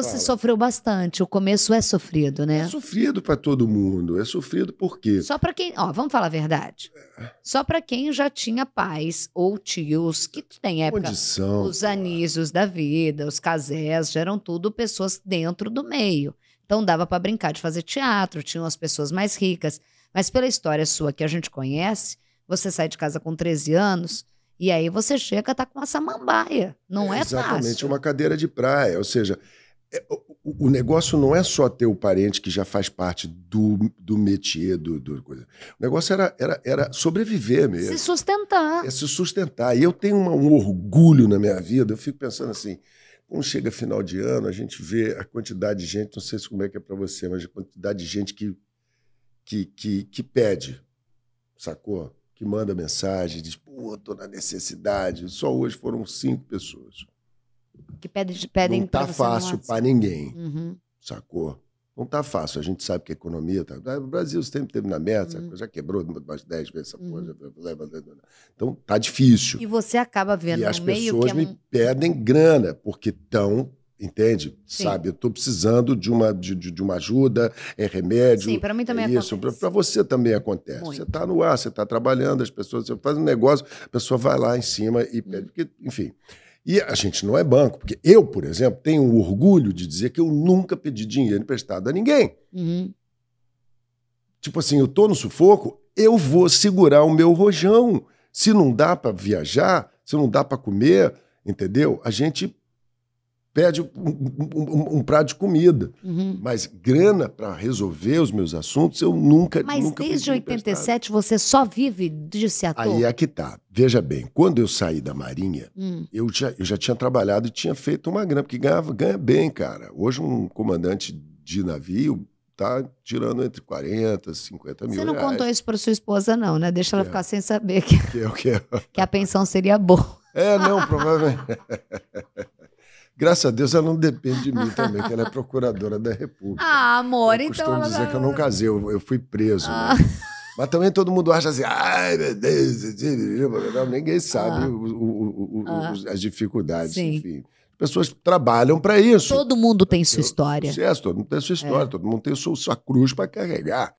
Você sofreu bastante, o começo é sofrido, né? É sofrido para todo mundo, é sofrido por quê? Só para quem, ó, vamos falar a verdade. É. Só para quem já tinha pais ou tios que tem época, Condição. os anísios da vida, os casés, já eram tudo pessoas dentro do meio. Então dava para brincar de fazer teatro, tinham as pessoas mais ricas, mas pela história sua que a gente conhece, você sai de casa com 13 anos, e aí você chega tá com uma samambaia, não é, é exatamente, fácil. Exatamente, uma cadeira de praia, ou seja, é, o negócio não é só ter o parente que já faz parte do, do métier, do, do coisa. O negócio era, era, era sobreviver mesmo. Se sustentar. É se sustentar. E eu tenho uma, um orgulho na minha vida, eu fico pensando assim, quando chega final de ano, a gente vê a quantidade de gente, não sei se como é que é para você, mas a quantidade de gente que, que, que, que pede, sacou? Que manda mensagem, diz, pô, tô na necessidade. Só hoje foram cinco pessoas pedem, pedem Não tá fácil para ninguém. Uhum. Sacou? Não tá fácil. A gente sabe que a economia tá. Ah, o Brasil sempre teve na merda, uhum. já quebrou mais 10 vezes essa coisa. Uhum. Então tá difícil. E você acaba vendo. E as é pessoas é... me pedem grana, porque estão Entende? Sim. Sabe? Eu estou precisando de uma, de, de uma ajuda, é remédio. Sim, para mim é também é isso. acontece. Para você também acontece. Muito. Você está no ar, você está trabalhando, as pessoas, você faz um negócio, a pessoa vai lá em cima e hum. pede. Porque, enfim. E a gente não é banco, porque eu, por exemplo, tenho o orgulho de dizer que eu nunca pedi dinheiro emprestado a ninguém. Uhum. Tipo assim, eu tô no sufoco, eu vou segurar o meu rojão. Se não dá para viajar, se não dá para comer, entendeu? A gente pede um, um, um, prato de comida. Uhum. Mas grana para resolver os meus assuntos, eu nunca Mas nunca desde 87 você só vive de ser ator? Aí é que tá. Veja bem, quando eu saí da Marinha, hum. eu, já, eu já tinha trabalhado e tinha feito uma grana, porque ganhava, ganha bem, cara. Hoje um comandante de navio tá tirando entre 40 e 50 mil Você não reais. contou isso para sua esposa não, né? Deixa ela é. ficar sem saber que, que, eu, é que, que a pensão seria boa. É, não, provavelmente... Graças a Deus ela não depende de mim também, que ela é procuradora da República. Ah, amor, eu então. Eu costumo dizer que eu não casei, eu, eu fui preso. Né? Ah. Né? Mas também todo mundo acha assim, ai meu Deus, ninguém sabe ah. o, o, o, ah. as dificuldades, Sim. enfim. Pessoas trabalham para isso. Todo mundo tem sua história. certo todo mundo tem sua história, é. todo mundo tem sua, sua cruz para carregar.